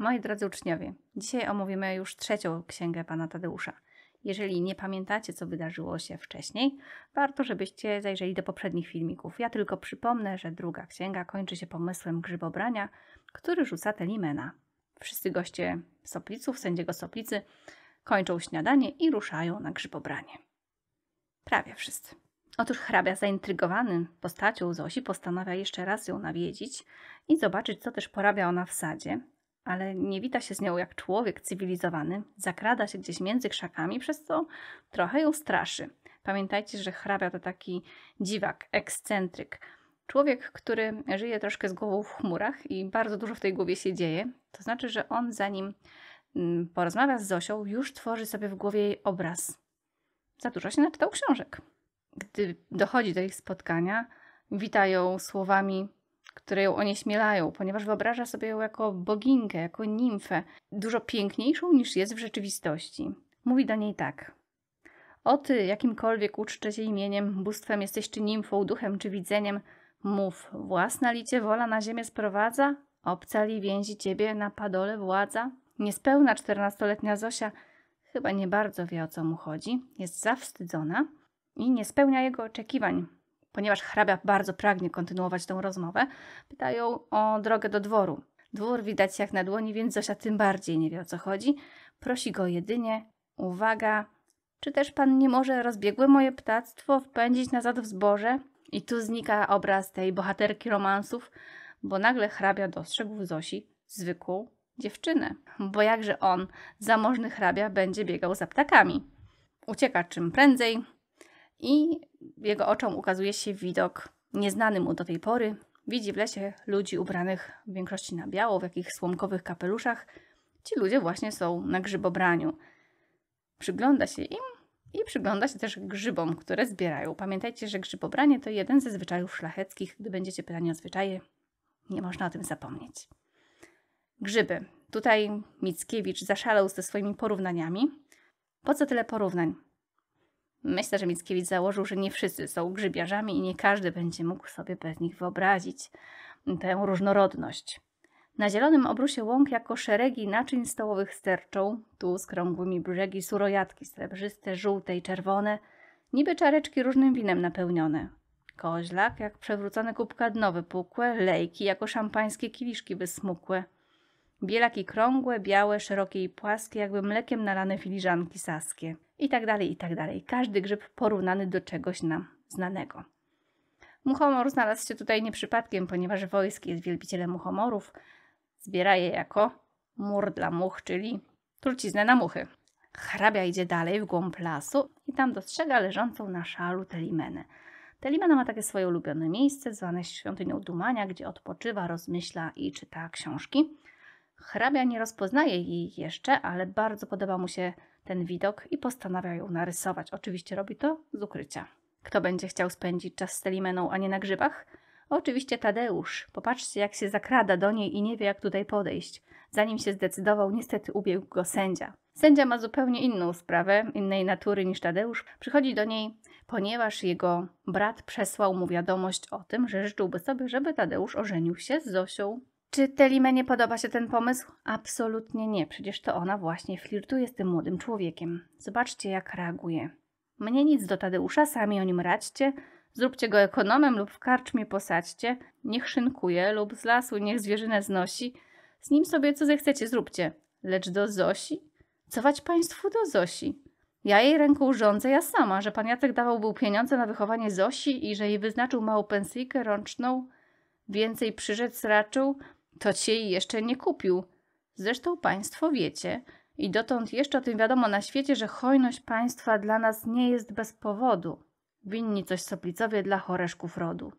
Moi drodzy uczniowie, dzisiaj omówimy już trzecią księgę pana Tadeusza. Jeżeli nie pamiętacie, co wydarzyło się wcześniej, warto, żebyście zajrzeli do poprzednich filmików. Ja tylko przypomnę, że druga księga kończy się pomysłem grzybobrania, który rzuca Telimena. Wszyscy goście Sopliców, sędziego Soplicy, kończą śniadanie i ruszają na grzybobranie. Prawie wszyscy. Otóż hrabia zaintrygowany postacią Zosi postanawia jeszcze raz ją nawiedzić i zobaczyć, co też porabia ona w sadzie, ale nie wita się z nią jak człowiek cywilizowany, zakrada się gdzieś między krzakami, przez co trochę ją straszy. Pamiętajcie, że hrabia to taki dziwak, ekscentryk. Człowiek, który żyje troszkę z głową w chmurach i bardzo dużo w tej głowie się dzieje, to znaczy, że on zanim mm, porozmawia z Zosią, już tworzy sobie w głowie jej obraz. Za dużo się naczytał książek. Gdy dochodzi do ich spotkania, wita ją słowami które ją onieśmielają, ponieważ wyobraża sobie ją jako boginkę, jako nimfę, dużo piękniejszą niż jest w rzeczywistości. Mówi do niej tak. O ty, jakimkolwiek uczczę się imieniem, bóstwem jesteś czy nimfą, duchem czy widzeniem, mów, własna licie wola na ziemię sprowadza? Obca li więzi ciebie na padole władza? Niespełna czternastoletnia Zosia chyba nie bardzo wie o co mu chodzi, jest zawstydzona i nie spełnia jego oczekiwań, ponieważ hrabia bardzo pragnie kontynuować tę rozmowę, pytają o drogę do dworu. Dwór widać jak na dłoni, więc Zosia tym bardziej nie wie o co chodzi. Prosi go jedynie, uwaga, czy też pan nie może rozbiegłe moje ptactwo wpędzić nazad w zboże? I tu znika obraz tej bohaterki romansów, bo nagle hrabia dostrzegł w Zosi zwykłą dziewczynę. Bo jakże on, zamożny hrabia, będzie biegał za ptakami. Ucieka czym prędzej, i jego oczom ukazuje się widok nieznany mu do tej pory. Widzi w lesie ludzi ubranych w większości na biało, w jakichś słomkowych kapeluszach. Ci ludzie właśnie są na grzybobraniu. Przygląda się im i przygląda się też grzybom, które zbierają. Pamiętajcie, że grzybobranie to jeden ze zwyczajów szlacheckich. Gdy będziecie pytani o zwyczaje, nie można o tym zapomnieć. Grzyby. Tutaj Mickiewicz zaszalał ze swoimi porównaniami. Po co tyle porównań? Myślę, że Mickiewicz założył, że nie wszyscy są grzybiarzami i nie każdy będzie mógł sobie bez nich wyobrazić tę różnorodność. Na zielonym obrusie łąk jako szeregi naczyń stołowych sterczą, tu z krągłymi brzegi surojatki srebrzyste, żółte i czerwone, niby czareczki różnym winem napełnione. Koźlak jak przewrócone kubka dno pukłe, lejki jako szampańskie kieliszki wysmukłe – bielaki krągłe, białe, szerokie i płaskie, jakby mlekiem nalane filiżanki saskie. I tak dalej, i tak dalej. Każdy grzyb porównany do czegoś nam znanego. Muchomor znalazł się tutaj nie przypadkiem, ponieważ wojsk jest wielbicielem muchomorów. Zbiera je jako mur dla much, czyli truciznę na muchy. Hrabia idzie dalej w głąb lasu i tam dostrzega leżącą na szalu telimenę. Telimena ma takie swoje ulubione miejsce, zwane świątynią dumania, gdzie odpoczywa, rozmyśla i czyta książki. Hrabia nie rozpoznaje jej jeszcze, ale bardzo podoba mu się ten widok i postanawia ją narysować. Oczywiście robi to z ukrycia. Kto będzie chciał spędzić czas z Telimeną, a nie na grzybach? Oczywiście Tadeusz. Popatrzcie, jak się zakrada do niej i nie wie, jak tutaj podejść. Zanim się zdecydował, niestety ubiegł go sędzia. Sędzia ma zupełnie inną sprawę, innej natury niż Tadeusz. Przychodzi do niej, ponieważ jego brat przesłał mu wiadomość o tym, że życzyłby sobie, żeby Tadeusz ożenił się z Zosią. Czy Telimę nie podoba się ten pomysł? Absolutnie nie, przecież to ona właśnie flirtuje z tym młodym człowiekiem. Zobaczcie, jak reaguje. Mnie nic do Tadeusza, sami o nim radźcie, zróbcie go ekonomem lub w karczmie posadźcie, niech szynkuje lub z lasu, niech zwierzynę znosi. Z nim sobie co zechcecie zróbcie, lecz do Zosi? Cować państwu do Zosi. Ja jej ręką rządzę ja sama, że pan Jacek dawał był pieniądze na wychowanie Zosi i że jej wyznaczył małą pensyjkę rączną, więcej przyrzec raczył – to cię jeszcze nie kupił. Zresztą Państwo wiecie, i dotąd jeszcze o tym wiadomo na świecie, że hojność państwa dla nas nie jest bez powodu. Winni coś soplicowie dla choreszków rodu.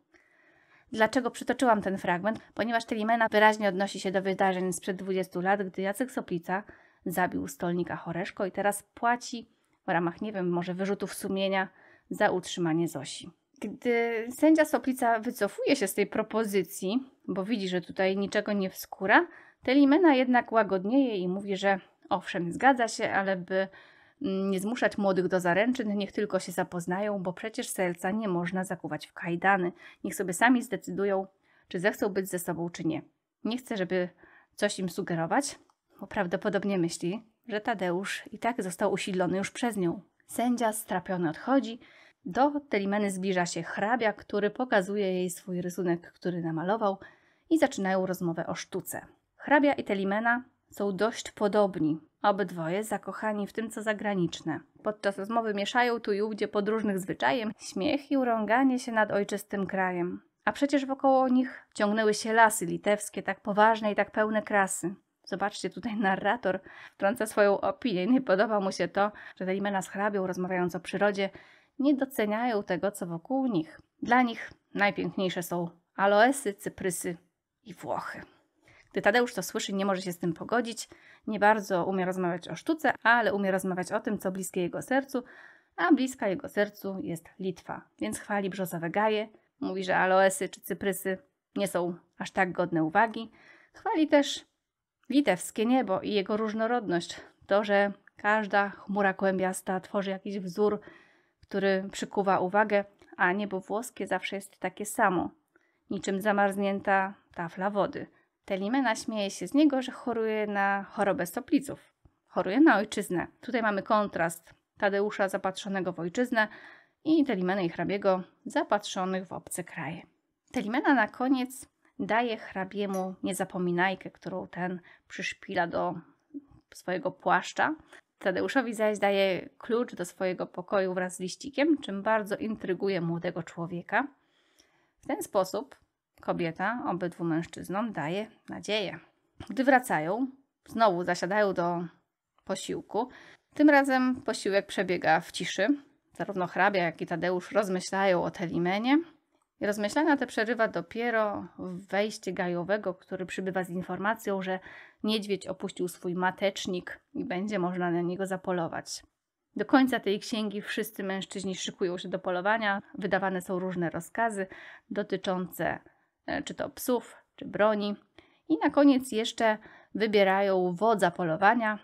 Dlaczego przytoczyłam ten fragment? Ponieważ Telimena wyraźnie odnosi się do wydarzeń sprzed 20 lat, gdy Jacek Soplica zabił stolnika Choreszko i teraz płaci w ramach, nie wiem, może wyrzutów sumienia za utrzymanie Zosi. Gdy sędzia Soplica wycofuje się z tej propozycji, bo widzi, że tutaj niczego nie wskóra, Telimena jednak łagodnieje i mówi, że owszem, zgadza się, ale by mm, nie zmuszać młodych do zaręczyn, niech tylko się zapoznają, bo przecież serca nie można zakuwać w kajdany. Niech sobie sami zdecydują, czy zechcą być ze sobą, czy nie. Nie chcę, żeby coś im sugerować, bo prawdopodobnie myśli, że Tadeusz i tak został usilony już przez nią. Sędzia strapiony odchodzi, do Telimeny zbliża się hrabia, który pokazuje jej swój rysunek, który namalował i zaczynają rozmowę o sztuce. Hrabia i Telimena są dość podobni, obydwoje zakochani w tym, co zagraniczne. Podczas rozmowy mieszają tu i ówdzie podróżnych zwyczajem śmiech i urąganie się nad ojczystym krajem. A przecież wokoło nich ciągnęły się lasy litewskie, tak poważne i tak pełne krasy. Zobaczcie, tutaj narrator wtrąca swoją opinię nie podoba mu się to, że Telimena z hrabią, rozmawiając o przyrodzie, nie doceniają tego, co wokół nich. Dla nich najpiękniejsze są aloesy, cyprysy i Włochy. Gdy Tadeusz to słyszy, nie może się z tym pogodzić. Nie bardzo umie rozmawiać o sztuce, ale umie rozmawiać o tym, co bliskie jego sercu, a bliska jego sercu jest Litwa. Więc chwali brzozowe gaje, mówi, że aloesy czy cyprysy nie są aż tak godne uwagi. Chwali też litewskie niebo i jego różnorodność. To, że każda chmura kłębiasta tworzy jakiś wzór który przykuwa uwagę, a niebo włoskie zawsze jest takie samo, niczym zamarznięta tafla wody. Telimena śmieje się z niego, że choruje na chorobę stopliców. Choruje na ojczyznę. Tutaj mamy kontrast Tadeusza zapatrzonego w ojczyznę i Telimena i hrabiego zapatrzonych w obce kraje. Telimena na koniec daje hrabiemu niezapominajkę, którą ten przyszpila do swojego płaszcza, Tadeuszowi zaś daje klucz do swojego pokoju wraz z liścikiem, czym bardzo intryguje młodego człowieka. W ten sposób kobieta obydwu mężczyznom daje nadzieję. Gdy wracają, znowu zasiadają do posiłku. Tym razem posiłek przebiega w ciszy. Zarówno hrabia, jak i Tadeusz rozmyślają o Telimenie, rozmyślania te przerywa dopiero wejście gajowego, który przybywa z informacją, że niedźwiedź opuścił swój matecznik i będzie można na niego zapolować. Do końca tej księgi wszyscy mężczyźni szykują się do polowania, wydawane są różne rozkazy dotyczące e, czy to psów, czy broni. I na koniec jeszcze wybierają wodza polowania.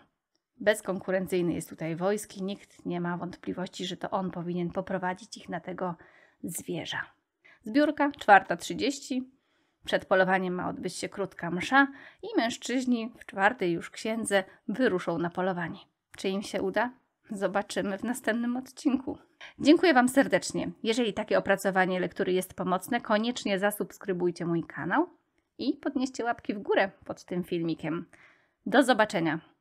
Bezkonkurencyjny jest tutaj wojski, nikt nie ma wątpliwości, że to on powinien poprowadzić ich na tego zwierza. Zbiórka 4.30. Przed polowaniem ma odbyć się krótka msza i mężczyźni w czwartej już księdze wyruszą na polowanie. Czy im się uda? Zobaczymy w następnym odcinku. Dziękuję Wam serdecznie. Jeżeli takie opracowanie lektury jest pomocne, koniecznie zasubskrybujcie mój kanał i podnieście łapki w górę pod tym filmikiem. Do zobaczenia!